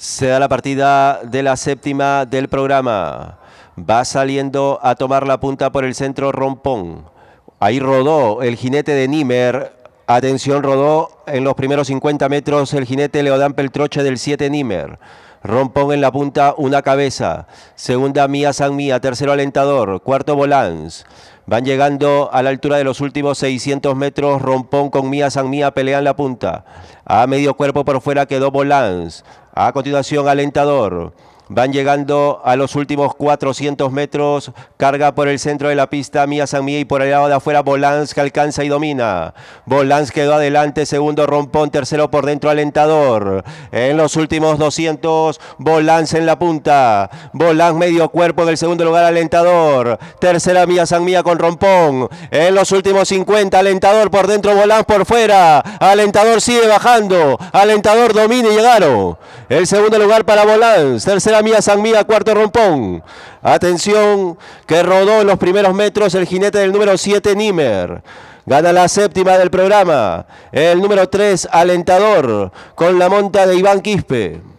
Se da la partida de la séptima del programa. Va saliendo a tomar la punta por el centro Rompón. Ahí rodó el jinete de Nimer. Atención, rodó en los primeros 50 metros el jinete el troche del 7 Nimer. Rompón en la punta, una cabeza. Segunda, Mía San Mía. Tercero, Alentador. Cuarto, Volans. Van llegando a la altura de los últimos 600 metros. Rompón con Mía San Mía pelean la punta. A medio cuerpo por fuera quedó Volans. A continuación, Alentador. Van llegando a los últimos 400 metros. Carga por el centro de la pista. Mía San Mía y por el lado de afuera. Volans que alcanza y domina. Volans quedó adelante. Segundo rompón. Tercero por dentro. Alentador. En los últimos 200. Volans en la punta. Volans medio cuerpo del segundo lugar. Alentador. Tercera Mía San Mía con rompón. En los últimos 50. Alentador por dentro. Volans por fuera. Alentador sigue bajando. Alentador domina y llegaron. El segundo lugar para Volans. Tercera Mía San Mía, cuarto rompón. Atención, que rodó en los primeros metros el jinete del número 7, Nimer. Gana la séptima del programa. El número 3, Alentador, con la monta de Iván Quispe.